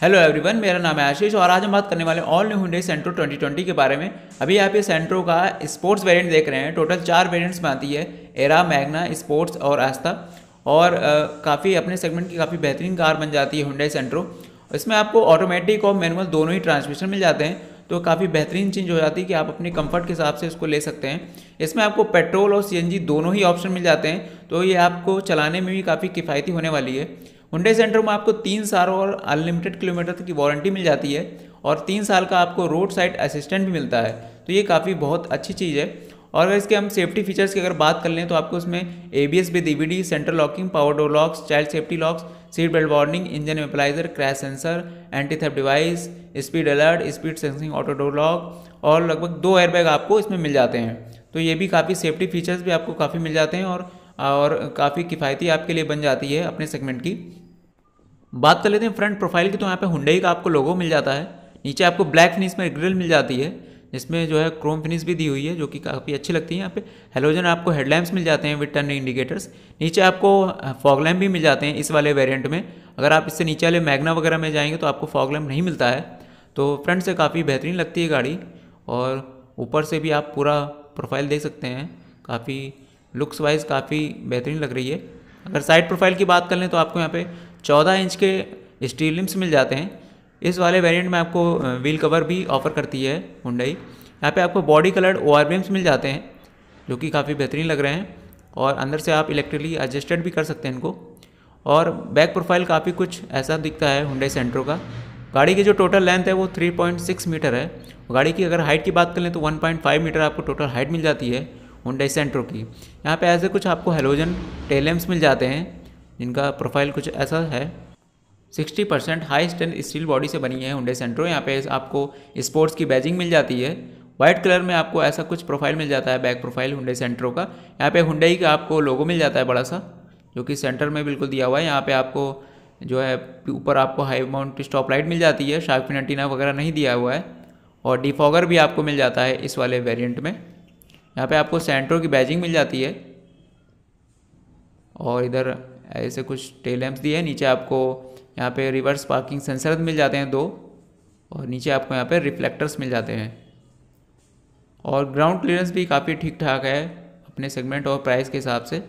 hello everyone मेरा नाम है आशीष और आज हम बात करने वाले ऑल न्यू हुडे सेंट्रो 2020 के बारे में अभी आप ये सेंट्रो का स्पोर्ट्स वेरिएंट देख रहे हैं टोटल चार वेरिएंट्स में आती है एरा मैग्ना स्पोर्ट्स और आस्था और काफ़ी अपने सेगमेंट की काफ़ी बेहतरीन कार बन जाती है हुडे सेंट्रो इसमें आपको ऑटोमेटिक और मैनुअल दोनों ही ट्रांसमिशन मिल जाते हैं तो काफ़ी बेहतरीन चीज़ हो जाती है कि आप अपने कंफर्ट के हिसाब से इसको ले सकते हैं इसमें आपको पेट्रोल और सीएनजी दोनों ही ऑप्शन मिल जाते हैं तो ये आपको चलाने में भी काफ़ी किफ़ायती होने वाली है हुडे सेंटर में आपको तीन साल और अनलिमिटेड किलोमीटर की वारंटी मिल जाती है और तीन साल का आपको रोड साइड असिस्टेंट भी मिलता है तो ये काफ़ी बहुत अच्छी चीज़ है और अगर इसके हम सेफ्टी फीचर्स की अगर बात कर लें तो आपको उसमें A B S with E central locking power door locks child safety locks seat belt warning engine वेपलाइजर crash sensor anti theft device speed alert speed sensing auto door lock और लगभग दो एयरबैग आपको इसमें मिल जाते हैं तो ये भी काफ़ी सेफ्टी फीचर्स भी आपको काफ़ी मिल जाते हैं और और काफ़ी किफ़ायती आपके लिए बन जाती है अपने सेगमेंट की बात कर लेते हैं फ्रंट प्रोफाइल की तो यहाँ पे हुंडई का आपको लोगो मिल जाता है नीचे आपको ब्लैक फिनिश में ग्रिल मिल जाती है जिसमें जो है क्रोम फिनिश भी दी हुई है जो कि काफ़ी अच्छी लगती है यहाँ पे हेलोजन आपको हेडलैम्प्स मिल जाते हैं विद टर्न इंडिकेटर्स नीचे आपको फॉग लैम्प भी मिल जाते हैं इस वाले वेरियंट में अगर आप इससे नीचे वाले मैगना वगैरह में जाएंगे तो आपको फॉग लैम्प नहीं मिलता है तो फ्रंट से काफ़ी बेहतरीन लगती है गाड़ी और ऊपर से भी आप पूरा प्रोफाइल देख सकते हैं काफ़ी लुक्स वाइज काफ़ी बेहतरीन लग रही है अगर साइड प्रोफाइल की बात कर लें तो आपको यहाँ पे 14 इंच के स्टील लिम्स मिल जाते हैं इस वाले वेरिएंट में आपको व्हील कवर भी ऑफर करती है हुंडई यहाँ पे आपको बॉडी कलर्ड ओ मिल जाते हैं जो कि काफ़ी बेहतरीन लग रहे हैं और अंदर से आप इलेक्ट्रिकली एडजस्टेड भी कर सकते हैं इनको और बैक प्रोफाइल काफ़ी कुछ ऐसा दिखता है हुंडई सेंट्रो का गाड़ी की जो टोटल लेंथ है वो 3.6 मीटर है गाड़ी की अगर हाइट की बात कर लें तो 1.5 मीटर आपको टोटल हाइट मिल जाती है हुंडई सेंट्रो की यहाँ पे ऐसे कुछ आपको हेलोजन टेलेम्स मिल जाते हैं जिनका प्रोफाइल कुछ ऐसा है 60 परसेंट हाई स्टेन स्टील बॉडी से बनी है हुडे सेंट्रो यहाँ पे आपको स्पोर्ट्स की बैजिंग मिल जाती है व्हाइट कलर में आपको ऐसा कुछ प्रोफाइल मिल जाता है बैक प्रोफाइल हुडे सेंट्रो का यहाँ पे हुडई का आपको लोगो मिल जाता है बड़ा सा जो कि सेंटर में बिल्कुल दिया हुआ है यहाँ पे आपको जो है ऊपर आपको हाई माउंट स्टॉप लाइट मिल जाती है शार्क फिनटीना वगैरह नहीं दिया हुआ है और डिफॉगर भी आपको मिल जाता है इस वाले वेरियंट में यहाँ पर आपको सेंट्रो की बैजिंग मिल जाती है और इधर ऐसे कुछ टेल लैंप्स दिए हैं नीचे आपको यहाँ पे रिवर्स पार्किंग सेंसर मिल जाते हैं दो और नीचे आपको यहाँ पे रिफ्लेक्टर्स मिल जाते हैं और ग्राउंड क्लियरेंस भी काफ़ी ठीक ठाक है अपने सेगमेंट और प्राइस के हिसाब से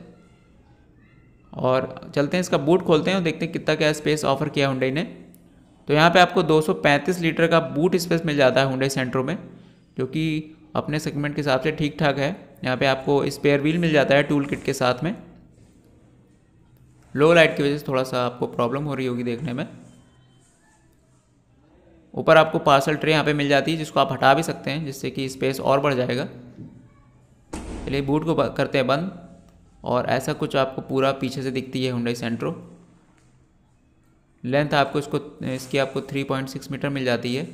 और चलते हैं इसका बूट खोलते हैं और देखते हैं कितना क्या स्पेस ऑफर किया हुडई ने तो यहाँ पर आपको दो लीटर का बूट स्पेस मिल जाता है हुडई सेंट्रो में जो कि अपने सेगमेंट के हिसाब से ठीक ठाक है यहाँ पे आपको स्पेयर व्हील मिल जाता है टूल किट के साथ में लो लाइट की वजह से थोड़ा सा आपको प्रॉब्लम हो रही होगी देखने में ऊपर आपको पार्सल ट्रे यहाँ पे मिल जाती है जिसको आप हटा भी सकते हैं जिससे कि स्पेस और बढ़ जाएगा चलिए बूट को करते हैं बंद और ऐसा कुछ आपको पूरा पीछे से दिखती है हुंडई सेंट्रो लेंथ आपको इसको इसकी आपको 3.6 मीटर मिल जाती है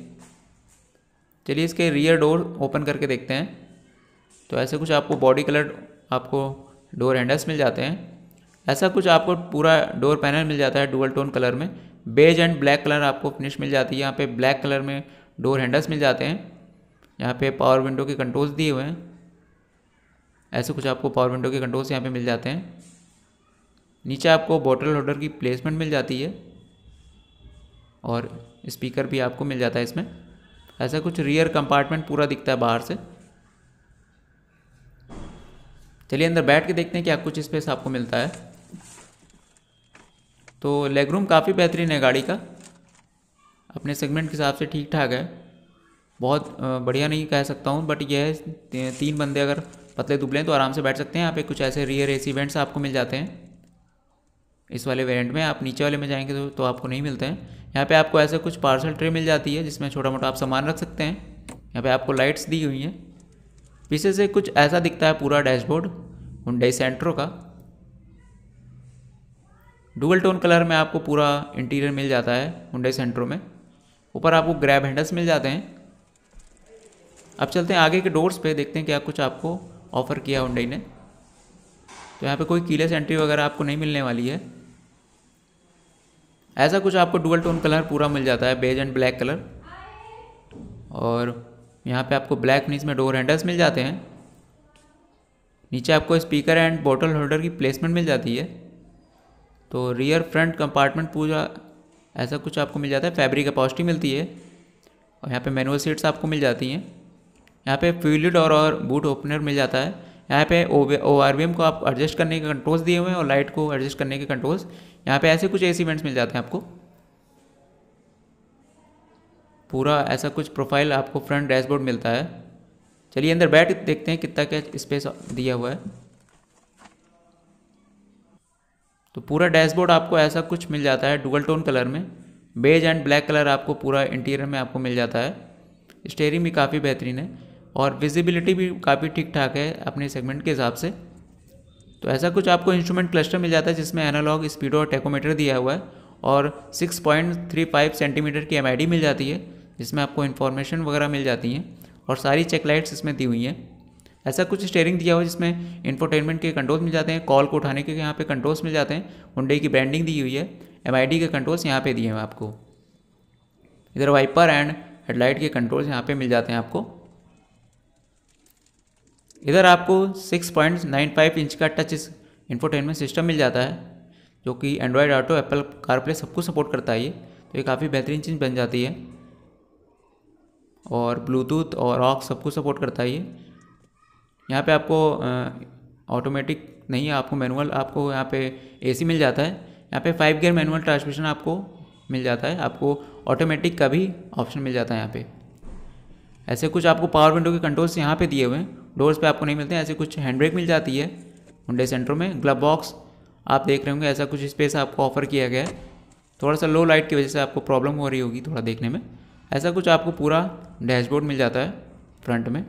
चलिए इसके रियर डोर ओपन करके देखते हैं तो ऐसे कुछ आपको बॉडी कलर आपको डोर हैंडल्स मिल जाते हैं ऐसा कुछ आपको पूरा डोर पैनल मिल जाता है डुअल टोन कलर में बेज एंड ब्लैक कलर आपको फिनिश मिल जाती है यहाँ पे ब्लैक कलर में डोर हैंडल्स मिल जाते हैं यहाँ पे पावर विंडो के कंट्रोल्स दिए हुए हैं ऐसे कुछ आपको पावर विंडो के कंट्रोल्स यहाँ पे मिल जाते हैं नीचे आपको बॉटल होल्डर की प्लेसमेंट मिल जाती है और स्पीकर भी आपको मिल जाता है इसमें ऐसा कुछ रियर कंपार्टमेंट पूरा दिखता है बाहर से चलिए अंदर बैठ के देखते हैं क्या कुछ स्पेस आपको मिलता है तो लेगरूम काफ़ी बेहतरीन है गाड़ी का अपने सेगमेंट के हिसाब से ठीक ठाक है बहुत बढ़िया नहीं कह सकता हूँ बट यह है तीन बंदे अगर पतले दुबले हैं तो आराम से बैठ सकते हैं यहाँ पे कुछ ऐसे रियर सी इवेंट्स आपको मिल जाते हैं इस वाले वेरेंट में आप नीचे वाले में जाएंगे तो, तो आपको नहीं मिलते हैं यहाँ पे आपको ऐसे कुछ पार्सल ट्रे मिल जाती है जिसमें छोटा मोटा आप सामान रख सकते हैं यहाँ पे आपको लाइट्स दी हुई हैं पीछे से कुछ ऐसा दिखता है पूरा डैशबोर्ड डे सेंट्रो का डुअल टोन कलर में आपको पूरा इंटीरियर मिल जाता है हुडई सेंट्रो में ऊपर आपको ग्रैब हैंडल्स मिल जाते हैं अब चलते हैं आगे के डोर्स पे देखते हैं क्या कुछ आपको ऑफ़र किया हुडई ने तो यहाँ पे कोई कीलेस एंट्री वगैरह आपको नहीं मिलने वाली है ऐसा कुछ आपको डुअल टोन कलर पूरा मिल जाता है बेज एंड ब्लैक कलर और यहाँ पे आपको ब्लैक फिनिश में डोर हैंडल्स मिल जाते हैं नीचे आपको स्पीकर एंड बॉटल होल्डर की प्लेसमेंट मिल जाती है तो रियर फ्रंट कंपार्टमेंट पूरा ऐसा कुछ आपको मिल जाता है फैब्रिक अपॉस्टी मिलती है और यहाँ पे मैनुअल सीट्स आपको मिल जाती हैं यहाँ पे फ्यूलिड और, और बूट ओपनर मिल जाता है यहाँ पे ओ आर वी एम को आप एडजस्ट करने के कंट्रोल्स दिए हुए हैं और लाइट को एडजस्ट करने के कंट्रोल्स यहाँ पे ऐसे कुछ एसी मिल जाते हैं आपको पूरा ऐसा कुछ प्रोफाइल आपको फ्रंट डैशबोर्ड मिलता है चलिए अंदर बैठ देखते हैं कितना क्या स्पेस दिया हुआ है तो पूरा डैशबोर्ड आपको ऐसा कुछ मिल जाता है डुगल टोन कलर में बेज एंड ब्लैक कलर आपको पूरा इंटीरियर में आपको मिल जाता है स्टेयरिंग भी काफ़ी बेहतरीन है और विजिबिलिटी भी काफ़ी ठीक ठाक है अपने सेगमेंट के हिसाब से तो ऐसा कुछ आपको इंस्ट्रूमेंट क्लस्टर मिल जाता है जिसमें एनालॉग स्पीडो और टेकोमीटर दिया हुआ है और 6.35 सेंटीमीटर की एम मिल जाती है जिसमें आपको इन्फॉर्मेशन वगैरह मिल जाती हैं और सारी चेक लाइट्स इसमें दी हुई हैं ऐसा कुछ स्टेयरिंग दिया हुआ जिसमें इंफोटेनमेंट के कंट्रोल्स मिल जाते हैं कॉल को उठाने के यहाँ पे कंट्रोल्स मिल जाते हैं हुंडे की ब्रांडिंग दी हुई है एम के कंट्रोल्स यहाँ पे दिए हैं आपको इधर वाइपर एंड हेडलाइट के कंट्रोल्स यहाँ पे मिल जाते हैं आपको इधर आपको 6.95 इंच का टच इस इंफोटेनमेंट सिस्टम मिल जाता है जो कि एंड्रॉयड ऑटो एप्पल कारप्ले सबको सपोर्ट करता है ये तो ये काफ़ी बेहतरीन चीज़ बन जाती है और ब्लूटूथ और ऑक्स सबको सपोर्ट करता है ये यहाँ पे आपको ऑटोमेटिक नहीं है आपको मैनुअल आपको यहाँ पे एसी मिल जाता है यहाँ पे फाइव गियर मैनुअल ट्रांसमिशन आपको मिल जाता है आपको ऑटोमेटिक का भी ऑप्शन मिल जाता है यहाँ पे ऐसे कुछ आपको पावर विंडो के कंट्रोल्स यहाँ पे दिए हुए हैं डोर्स पे आपको नहीं मिलते हैं ऐसे कुछ हैंड ब्रेक मिल जाती है हुडे सेंटर में ग्लब बॉक्स आप देख रहे होंगे ऐसा कुछ स्पेस आपको ऑफर किया गया है थोड़ा सा लो लाइट की वजह से आपको प्रॉब्लम हो रही होगी थोड़ा देखने में ऐसा कुछ आपको पूरा डैशबोर्ड मिल जाता है फ्रंट में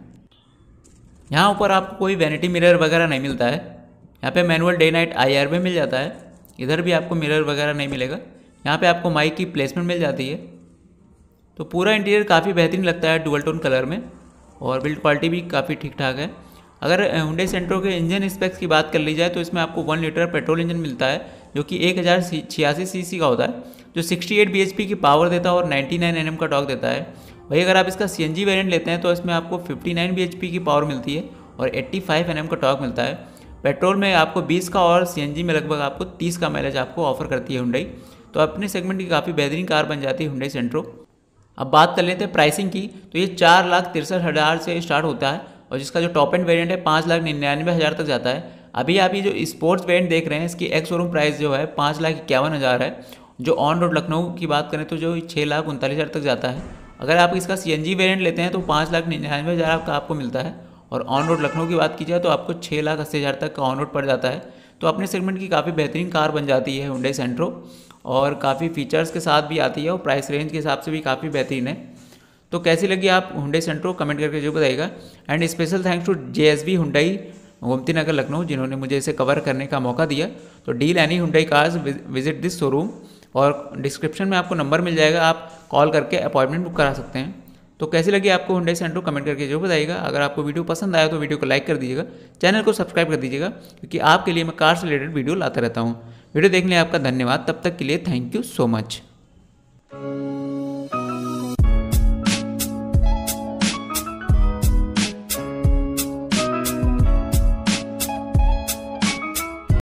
यहाँ ऊपर आपको कोई वैनिटी मिरर वगैरह नहीं मिलता है यहाँ पे मैनुअल डे नाइट आई में मिल जाता है इधर भी आपको मिरर वगैरह नहीं मिलेगा यहाँ पे आपको माइक की प्लेसमेंट मिल जाती है तो पूरा इंटीरियर काफ़ी बेहतरीन लगता है डुअल टोन कलर में और बिल्ड क्वालिटी भी काफ़ी ठीक ठाक है अगर हुडे सेंट्रो के इंजन स्पेक्स की बात कर ली जाए तो इसमें आपको वन लीटर पेट्रोल इंजन मिलता है जो कि एक हज़ार छियासी सी का होता है जो सिक्सटी एट की पावर देता है और नाइन्टी एन का टॉक देता है वही अगर आप इसका सी एन जी वेरियंट लेते हैं तो इसमें आपको 59 नाइन की पावर मिलती है और 85 फाइव का टॉक मिलता है पेट्रोल में आपको 20 का और सी में लगभग आपको 30 का माइलेज आपको ऑफर करती है हुंडई तो अपने सेगमेंट की काफ़ी बेहतरीन कार बन जाती है हुंडई सेंट्रो अब बात कर लेते हैं प्राइसिंग की तो ये चार लाख तिरसठ हज़ार से स्टार्ट होता है और जिसका जो टॉप एंड वेरियंट है पाँच लाख निन्यानवे हज़ार तक जाता है अभी आप ये जो स्पोर्ट्स वेरियंट देख रहे हैं इसकी एक्स शोरूम प्राइस जो है पाँच लाख इक्यावन हज़ार है जो ऑन रोड लखनऊ की बात करें तो जो छः लाख उनतालीस हज़ार तक जाता है अगर आप इसका सी एन जी वेरियंट लेते हैं तो पाँच लाख निन्यानवे हज़ार आपका आपको मिलता है और ऑन रोड लखनऊ की बात की जाए तो आपको छः लाख अस्सी हज़ार तक का ऑन रोड पड़ जाता है तो अपने सेगमेंट की काफ़ी बेहतरीन कार बन जाती है हुडई सेंट्रो और काफ़ी फीचर्स के साथ भी आती है और प्राइस रेंज के हिसाब से भी काफ़ी बेहतरीन है तो कैसी लगी आप हुडई सेंट्रो कमेंट करके जो बताइएगा and special thanks to J S B Hyundai Gomti Nagar Lucknow जिन्होंने मुझे इसे कवर करने का मौका दिया to deal any Hyundai cars visit this showroom और डिस्क्रिप्शन में आपको नंबर मिल जाएगा आप कॉल करके अपॉइंटमेंट बुक करा सकते हैं तो कैसी लगी आपको हुंडई सेंटर कमेंट करके जरूर बताइएगा अगर आपको वीडियो पसंद आया तो वीडियो को लाइक कर दीजिएगा चैनल को सब्सक्राइब कर दीजिएगा क्योंकि आपके लिए मैं कार से रिलेटेड वीडियो लाता रहता हूँ वीडियो देखने आपका धन्यवाद तब तक के लिए थैंक यू सो मच